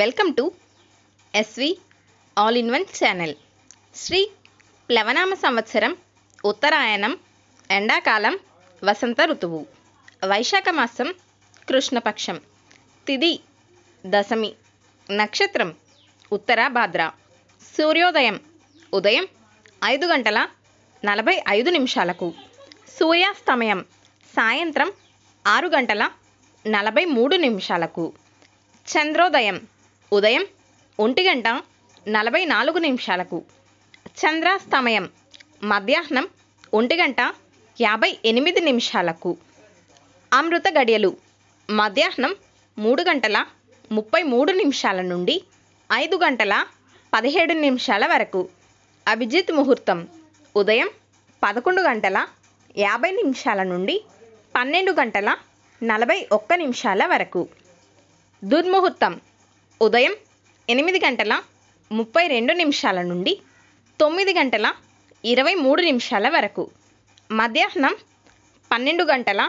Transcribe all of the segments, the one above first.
welcome to SV all in one channel శ్రీ ప్లవనామ సంవత్సరం ఉత్తరాయణం ఎండాకాలం వసంత ఋతువు వైశాఖ మాసం కృష్ణపక్షం తిది దశమి నక్షత్రం ఉత్తరా భాద్ర సూర్యోదయం ఉదయం ఐదు గంటల నలభై ఐదు నిమిషాలకు సూర్యాస్తమయం సాయంత్రం ఆరు గంటల నలభై మూడు నిమిషాలకు చంద్రోదయం ఉదయం ఒంటి గంట నలభై నాలుగు నిమిషాలకు చంద్రాస్తమయం మధ్యాహ్నం ఒంటి గంట యాభై ఎనిమిది నిమిషాలకు అమృత గడియలు మధ్యాహ్నం మూడు గంటల ముప్పై మూడు నిమిషాల నుండి ఐదు గంటల పదిహేడు నిమిషాల వరకు అభిజిత్ ముహూర్తం ఉదయం పదకొండు గంటల యాభై నిమిషాల నుండి పన్నెండు గంటల నలభై ఒక్క నిమిషాల వరకు దుర్ముహూర్తం ఉదయం ఎనిమిది గంటల ముప్పై రెండు నిమిషాల నుండి తొమ్మిది గంటల ఇరవై మూడు నిమిషాల వరకు మధ్యాహ్నం పన్నెండు గంటల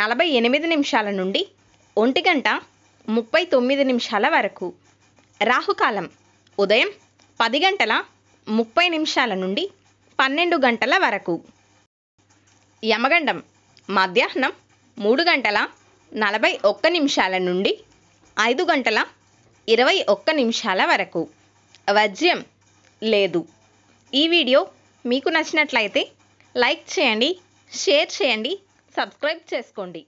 నలభై ఎనిమిది నిమిషాల నుండి ఒంటి గంట ముప్పై తొమ్మిది నిమిషాల వరకు రాహుకాలం ఉదయం పది గంటల ముప్పై నిమిషాల నుండి పన్నెండు గంటల వరకు యమగండం మధ్యాహ్నం మూడు గంటల నలభై ఒక్క నిమిషాల నుండి ఐదు గంటల ఇరవై ఒక్క నిమిషాల వరకు వజ్యం లేదు ఈ వీడియో మీకు నచ్చినట్లయితే లైక్ చేయండి షేర్ చేయండి సబ్స్క్రైబ్ చేసుకోండి